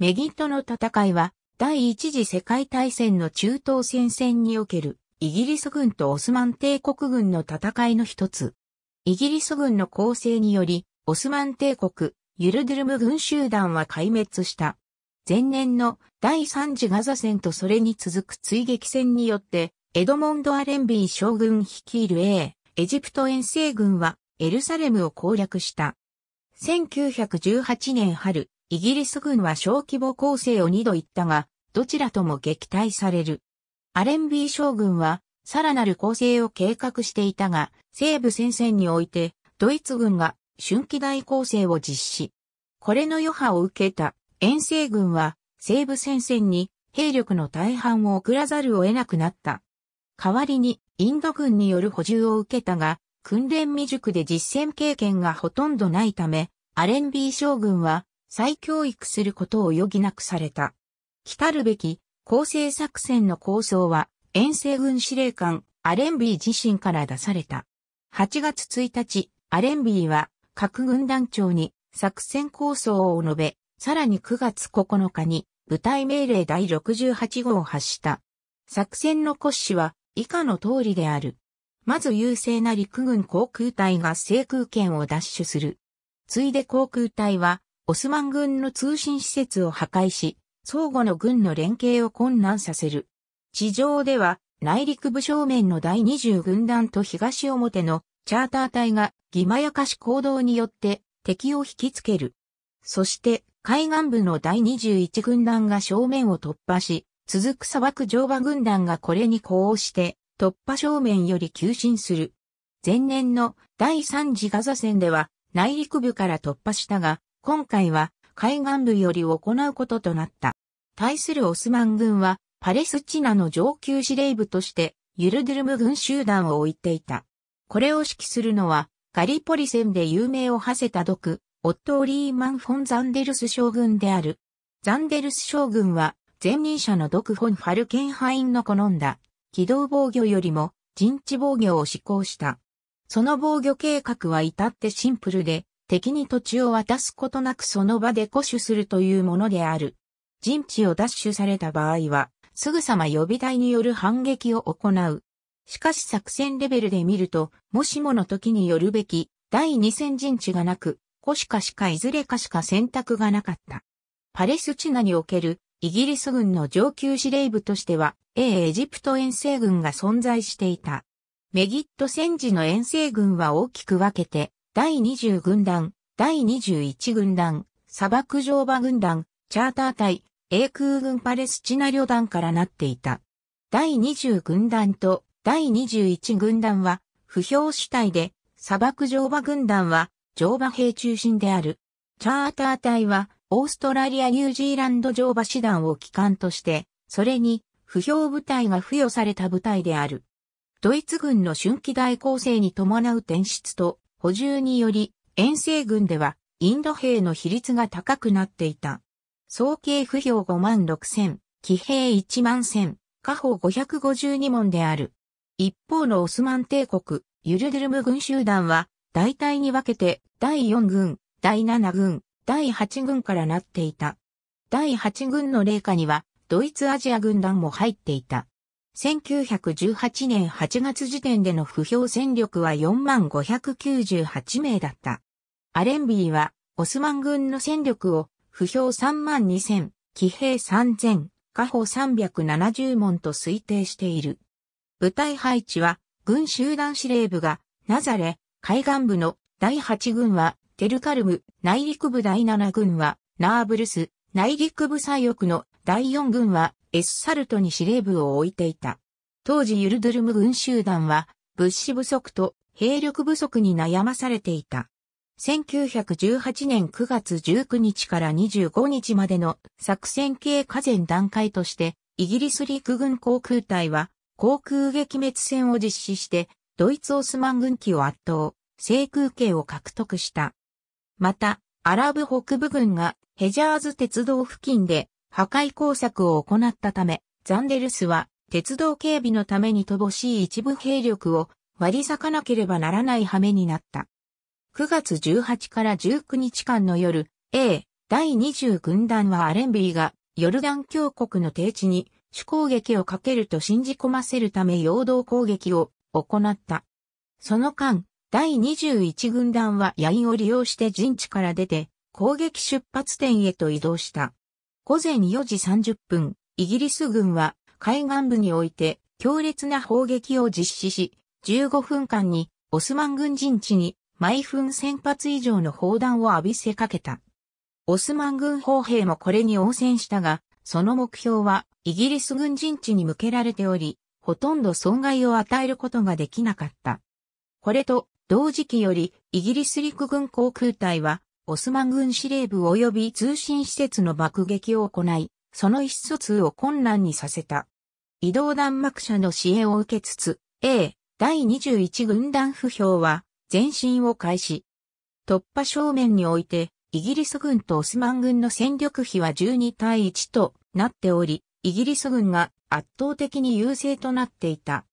メギットの戦いは、第一次世界大戦の中東戦線における、イギリス軍とオスマン帝国軍の戦いの一つ。イギリス軍の攻勢により、オスマン帝国、ユルドゥルム軍集団は壊滅した。前年の第三次ガザ戦とそれに続く追撃戦によって、エドモンド・アレンビー将軍率いる A、エジプト遠征軍はエルサレムを攻略した。1918年春、イギリス軍は小規模攻勢を2度行ったが、どちらとも撃退される。アレンビー将軍は、さらなる攻勢を計画していたが、西部戦線において、ドイツ軍が春季大攻勢を実施。これの余波を受けた遠征軍は、西部戦線に兵力の大半を送らざるを得なくなった。代わりに、インド軍による補充を受けたが、訓練未熟で実戦経験がほとんどないため、アレンビー将軍は再教育することを余儀なくされた。来るべき、構成作戦の構想は、遠征軍司令官、アレンビー自身から出された。8月1日、アレンビーは、各軍団長に作戦構想を述べ、さらに9月9日に、部隊命令第68号を発した。作戦の骨子は、以下の通りである。まず優勢な陸軍航空隊が制空権を奪取する。ついで航空隊はオスマン軍の通信施設を破壊し、相互の軍の連携を困難させる。地上では、内陸部正面の第20軍団と東表のチャーター隊が、義まやかし行動によって敵を引きつける。そして、海岸部の第21軍団が正面を突破し、続く砂漠乗馬軍団がこれに呼応して、突破正面より急進する。前年の第3次ガザ戦では、内陸部から突破したが、今回は海岸部より行うこととなった。対するオスマン軍はパレスチナの上級司令部としてユルドゥルム軍集団を置いていた。これを指揮するのはガリポリ戦で有名を馳せた毒、オットー・リーマン・フォン・ザンデルス将軍である。ザンデルス将軍は前任者の毒フォン・ファルケンハインの好んだ機動防御よりも陣地防御を施行した。その防御計画は至ってシンプルで、敵に土地を渡すことなくその場で固守するというものである。陣地を奪取された場合は、すぐさま予備隊による反撃を行う。しかし作戦レベルで見ると、もしもの時によるべき第二戦陣地がなく、古しかしかいずれかしか選択がなかった。パレスチナにおけるイギリス軍の上級司令部としては、A エジプト遠征軍が存在していた。メギット戦時の遠征軍は大きく分けて第20軍団、第21軍団、砂漠乗馬軍団、チャーター隊、英空軍パレスチナ旅団からなっていた。第20軍団と第21軍団は、不評主体で、砂漠乗馬軍団は、乗馬兵中心である。チャーター隊は、オーストラリア・ニュージーランド乗馬師団を機関として、それに、不評部隊が付与された部隊である。ドイツ軍の春季大攻勢に伴う転出と、補充により、遠征軍ではインド兵の比率が高くなっていた。総計不評5万6千、騎兵1万千、下方552門である。一方のオスマン帝国、ユルドゥルム軍集団は、大体に分けて、第4軍、第7軍、第8軍からなっていた。第8軍の霊下には、ドイツアジア軍団も入っていた。1918年8月時点での不評戦力は4598名だった。アレンビーは、オスマン軍の戦力を、不評3万2000、騎兵3000、下方370門と推定している。部隊配置は、軍集団司令部が、ナザレ、海岸部の第8軍は、テルカルム、内陸部第7軍は、ナーブルス、内陸部左翼の第4軍は、エスサルトに司令部を置いていた。当時ユルドゥルム軍集団は物資不足と兵力不足に悩まされていた。1918年9月19日から25日までの作戦系河前段階としてイギリス陸軍航空隊は航空撃滅戦を実施してドイツオスマン軍機を圧倒、制空権を獲得した。また、アラブ北部軍がヘジャーズ鉄道付近で破壊工作を行ったため、ザンデルスは鉄道警備のために乏しい一部兵力を割り裂かなければならない羽目になった。9月18から19日間の夜、A、第20軍団はアレンビーがヨルダン峡国の低地に主攻撃をかけると信じ込ませるため陽動攻撃を行った。その間、第21軍団は野ンを利用して陣地から出て攻撃出発点へと移動した。午前4時30分、イギリス軍は海岸部において強烈な砲撃を実施し、15分間にオスマン軍陣地に毎分1000発以上の砲弾を浴びせかけた。オスマン軍砲兵もこれに応戦したが、その目標はイギリス軍陣地に向けられており、ほとんど損害を与えることができなかった。これと同時期よりイギリス陸軍航空隊はオスマン軍司令部及び通信施設の爆撃を行い、その意思疎通を困難にさせた。移動弾幕車の支援を受けつつ、A、第21軍団不評は、前進を開始。突破正面において、イギリス軍とオスマン軍の戦力比は12対1となっており、イギリス軍が圧倒的に優勢となっていた。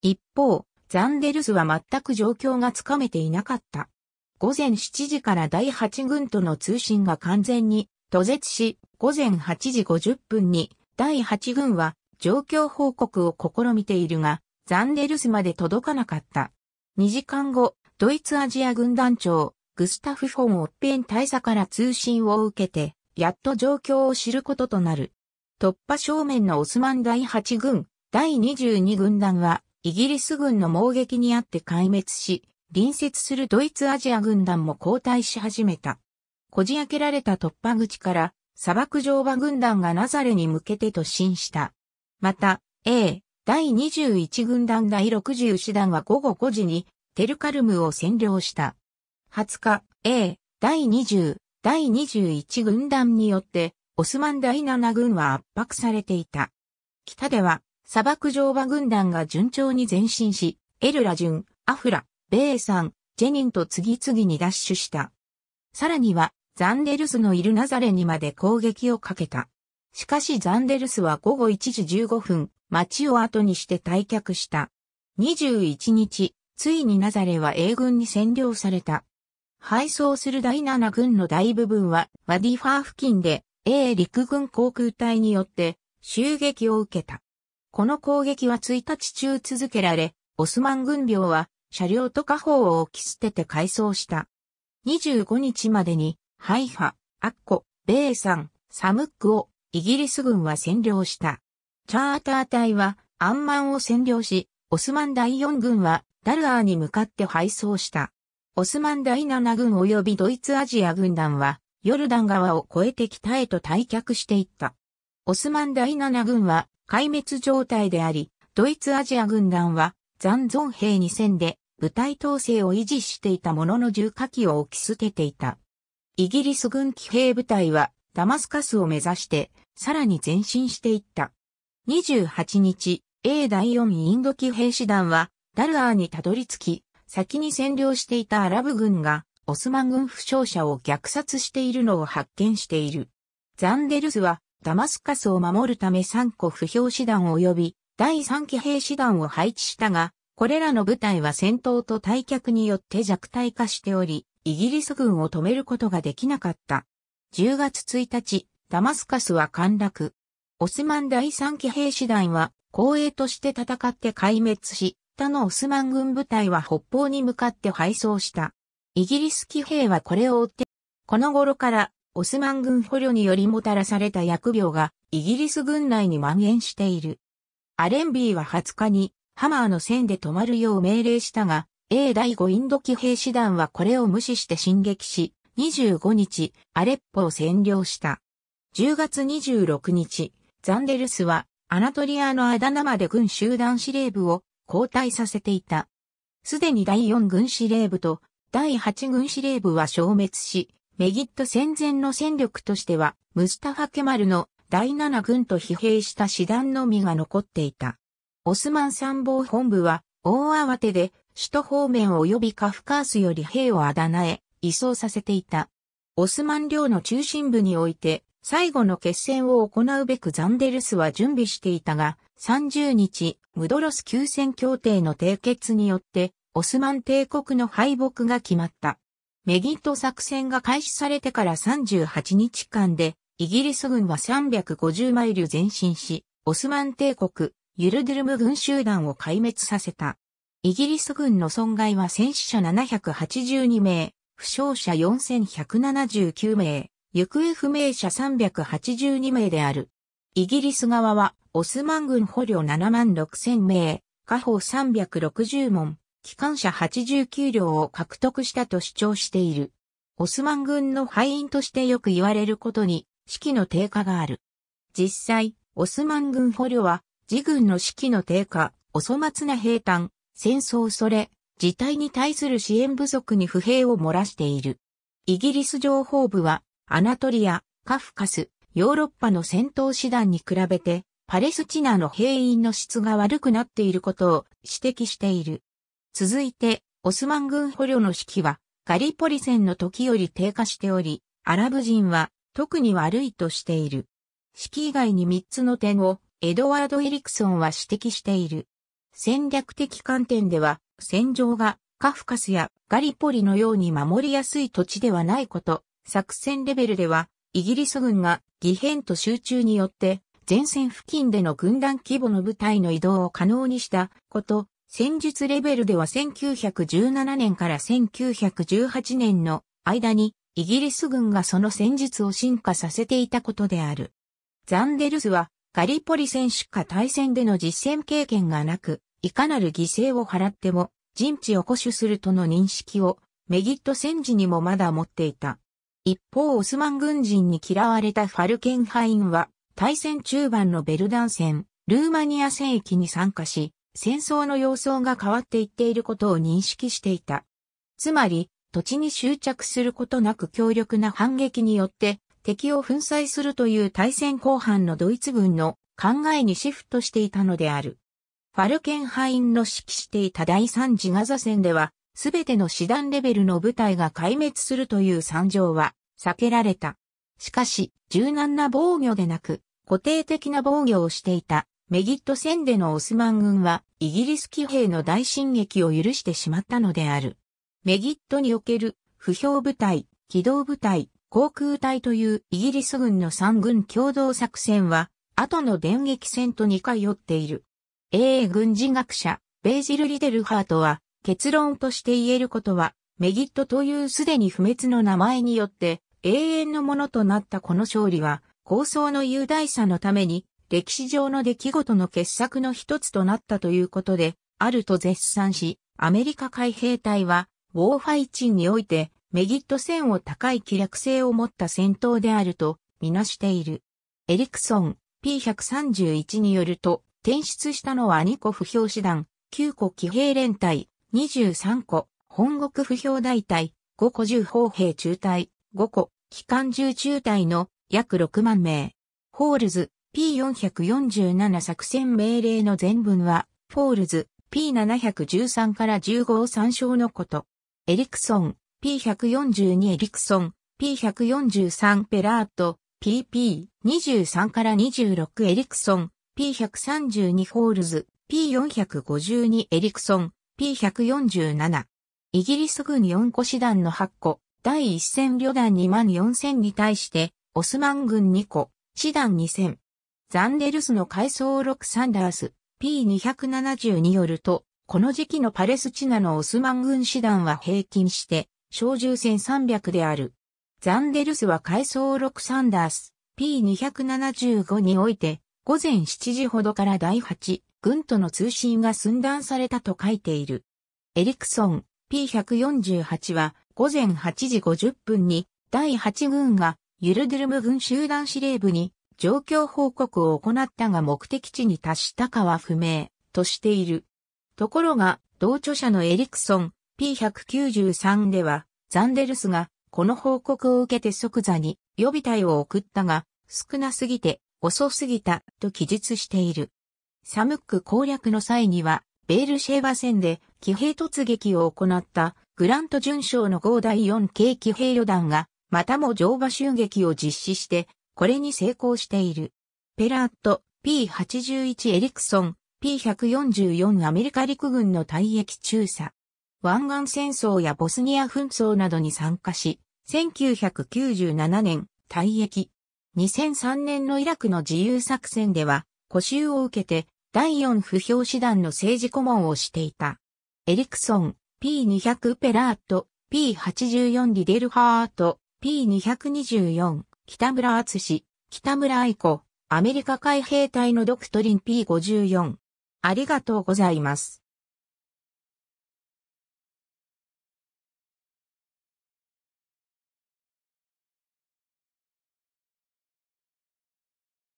一方、ザンデルズは全く状況がつかめていなかった。午前7時から第8軍との通信が完全に途絶し、午前8時50分に第8軍は状況報告を試みているが、ザンデルスまで届かなかった。2時間後、ドイツアジア軍団長、グスタフ・フォン・オッペン大佐から通信を受けて、やっと状況を知ることとなる。突破正面のオスマン第8軍、第22軍団は、イギリス軍の猛撃にあって壊滅し、隣接するドイツアジア軍団も後退し始めた。こじ開けられた突破口から、砂漠乗馬軍団がナザレに向けて突進した。また、A、第21軍団第60師団は午後5時に、テルカルムを占領した。20日、A、第20、第21軍団によって、オスマン第7軍は圧迫されていた。北では、砂漠乗馬軍団が順調に前進し、エルラ順、アフラ、米さん、ジェニンと次々にダッシュした。さらには、ザンデルスのいるナザレにまで攻撃をかけた。しかしザンデルスは午後1時15分、街を後にして退却した。21日、ついにナザレは英軍に占領された。配送する第7軍の大部分は、ワディファー付近で、英陸軍航空隊によって、襲撃を受けた。この攻撃は1日中続けられ、オスマン軍領は車両と家宝を置き捨てて改装した。25日までに、ハイファ、アッコ、ベイサン、サムックをイギリス軍は占領した。チャーター隊はアンマンを占領し、オスマン第4軍はダルアーに向かって敗走した。オスマン第7軍及びドイツアジア軍団はヨルダン川を越えて北へと退却していった。オスマン第7軍は壊滅状態であり、ドイツアジア軍団は残存兵2000で部隊統制を維持していたものの重火器を置き捨てていた。イギリス軍騎兵部隊はダマスカスを目指してさらに前進していった。28日、A 第4インド騎兵師団はダルアーにたどり着き、先に占領していたアラブ軍がオスマン軍負傷者を虐殺しているのを発見している。ザンデルスはダマスカスを守るため3個不評師団及び第3騎兵師団を配置したが、これらの部隊は戦闘と退却によって弱体化しており、イギリス軍を止めることができなかった。10月1日、ダマスカスは陥落。オスマン第三騎兵師団は、後衛として戦って壊滅し、他のオスマン軍部隊は北方に向かって敗走した。イギリス騎兵はこれを追って、この頃からオスマン軍捕虜によりもたらされた疫病がイギリス軍内に蔓延している。アレンビーは20日にハマーの線で止まるよう命令したが、A 第5インド騎兵師団はこれを無視して進撃し、25日、アレッポを占領した。10月26日、ザンデルスは、アナトリアのアダナまで軍集団司令部を交代させていた。すでに第4軍司令部と第8軍司令部は消滅し、メギット戦前の戦力としては、ムスタファ・ケマルの第7軍と疲弊した師団のみが残っていた。オスマン参謀本部は、大慌てで、首都方面及びカフカースより兵をあだ名へ移送させていた。オスマン領の中心部において、最後の決戦を行うべくザンデルスは準備していたが、30日、ムドロス休戦協定の締結によって、オスマン帝国の敗北が決まった。メギット作戦が開始されてから38日間で、イギリス軍は350マイル前進し、オスマン帝国、ユルドゥルム軍集団を壊滅させた。イギリス軍の損害は戦死者782名、負傷者4179名、行方不明者382名である。イギリス側は、オスマン軍捕虜7万6千名、下方360門、機関車89両を獲得したと主張している。オスマン軍の敗因としてよく言われることに、士気の低下がある。実際、オスマン軍捕虜は自軍の士気の低下、お粗末な兵端、戦争それ、事態に対する支援不足に不平を漏らしている。イギリス情報部は、アナトリア、カフカス、ヨーロッパの戦闘師団に比べて、パレスチナの兵員の質が悪くなっていることを指摘している。続いて、オスマン軍捕虜の士気は、ガリポリ戦の時より低下しており、アラブ人は特に悪いとしている。士気以外に3つの点をエドワード・エリクソンは指摘している。戦略的観点では、戦場がカフカスやガリポリのように守りやすい土地ではないこと、作戦レベルでは、イギリス軍が義変と集中によって前線付近での軍団規模の部隊の移動を可能にしたこと、戦術レベルでは1917年から1918年の間にイギリス軍がその戦術を進化させていたことである。ザンデルスはガリポリ選手か対戦での実戦経験がなく、いかなる犠牲を払っても、陣地を固守するとの認識を、メギット戦時にもまだ持っていた。一方オスマン軍人に嫌われたファルケンハインは、対戦中盤のベルダン戦、ルーマニア戦役に参加し、戦争の様相が変わっていっていることを認識していた。つまり、土地に執着することなく強力な反撃によって、敵を粉砕するという対戦後半のドイツ軍の考えにシフトしていたのである。ファルケンハインの指揮していた第3次ガザ戦では、すべての師団レベルの部隊が壊滅するという惨状は避けられた。しかし、柔軟な防御でなく、固定的な防御をしていたメギット戦でのオスマン軍はイギリス騎兵の大進撃を許してしまったのである。メギットにおける不評部隊、機動部隊、航空隊というイギリス軍の三軍共同作戦は、後の電撃戦と似通っている。英軍事学者、ベージル・リデルハートは、結論として言えることは、メギットというすでに不滅の名前によって、永遠のものとなったこの勝利は、構想の雄大さのために、歴史上の出来事の傑作の一つとなったということで、あると絶賛し、アメリカ海兵隊は、ウォーファイチンにおいて、メギット戦を高い気略性を持った戦闘であるとみなしている。エリクソン P131 によると、転出したのは2個不評師団、9個騎兵連隊、23個、本国不評大隊、5個重砲兵中隊、5個、機関銃中隊の約6万名。ホールズ P447 作戦命令の全文は、フォールズ P713 から15を参照のこと。エリクソン P142 エリクソン、P143 ペラート、PP23 から26エリクソン、P132 ホールズ、P452 エリクソン、P147。イギリス軍4個師団の8個、第1戦旅団2万4000に対して、オスマン軍2個、師団2000。ザンデルスの海藻6サンダース、P270 によると、この時期のパレスチナのオスマン軍師団は平均して、小銃戦300である。ザンデルスは海藻6サンダース P275 において午前7時ほどから第8軍との通信が寸断されたと書いている。エリクソン P148 は午前8時50分に第8軍がユルドゥルム軍集団司令部に状況報告を行ったが目的地に達したかは不明としている。ところが同著者のエリクソン P193 では、ザンデルスが、この報告を受けて即座に予備隊を送ったが、少なすぎて、遅すぎた、と記述している。サムック攻略の際には、ベールシェーバ戦で、騎兵突撃を行った、グラント準将の5第4系騎兵旅団が、またも乗馬襲撃を実施して、これに成功している。ペラート、P81 エリクソン、P144 アメリカ陸軍の退役中佐。湾岸戦争やボスニア紛争などに参加し、1997年、退役。2003年のイラクの自由作戦では、補修を受けて、第4不評師団の政治顧問をしていた。エリクソン、P200 ペラート、P84 リデルハート、P224、北村厚志、北村愛子、アメリカ海兵隊のドクトリン P54。ありがとうございます。